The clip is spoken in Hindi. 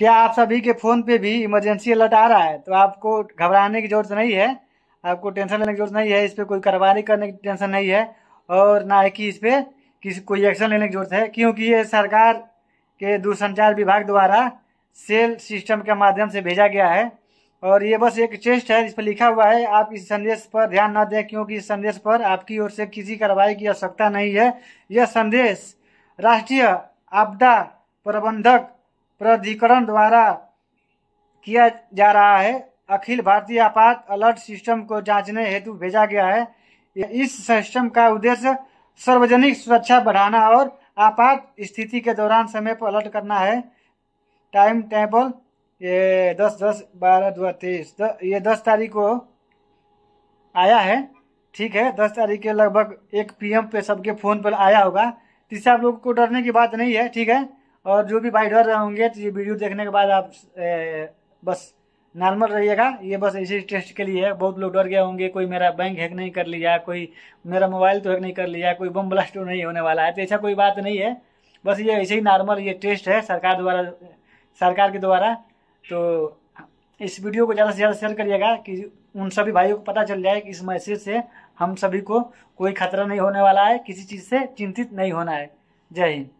क्या आप सभी के फ़ोन पे भी इमरजेंसी अलर्ट आ रहा है तो आपको घबराने की ज़रूरत नहीं है आपको टेंशन लेने की जरूरत नहीं है इस पर कोई कार्रवाई करने की टेंशन नहीं है और ना ही कि इस पर किसी कोई एक्शन लेने की जरूरत है क्योंकि ये सरकार के दूरसंचार विभाग द्वारा सेल सिस्टम के माध्यम से भेजा गया है और ये बस एक चेस्ट है इस पर लिखा हुआ है आप इस संदेश पर ध्यान न दें क्योंकि इस संदेश पर आपकी ओर से किसी कार्रवाई की आवश्यकता नहीं है यह संदेश राष्ट्रीय आपदा प्रबंधक प्राधिकरण द्वारा किया जा रहा है अखिल भारतीय आपात अलर्ट सिस्टम को जांचने हेतु भेजा गया है इस सिस्टम का उद्देश्य सार्वजनिक सुरक्षा बढ़ाना और आपात स्थिति के दौरान समय पर अलर्ट करना है टाइम टेबल ये दस दस बारह दो तेईस ये दस तारीख को आया है ठीक है दस तारीख के लगभग एक पीएम पे सबके फ़ोन पर आया होगा इससे आप लोगों को डरने की बात नहीं है ठीक है और जो भी भाई रहे होंगे तो ये वीडियो देखने के बाद आप ए, बस नॉर्मल रहिएगा ये बस इसी टेस्ट के लिए है बहुत लोग डर गए होंगे कोई मेरा बैंक हैक नहीं कर लिया कोई मेरा मोबाइल तो हैक नहीं कर लिया कोई बम ब्लास्ट तो नहीं होने वाला है तो ऐसा कोई बात नहीं है बस ये ऐसे ही नॉर्मल ये टेस्ट है सरकार द्वारा सरकार के द्वारा तो इस वीडियो को ज़्यादा से ज़्यादा शेयर करिएगा कि उन सभी भाइयों को पता चल जाए कि इस मैसेज से हम सभी को कोई खतरा नहीं होने वाला है किसी चीज़ से चिंतित नहीं होना है जय हिंद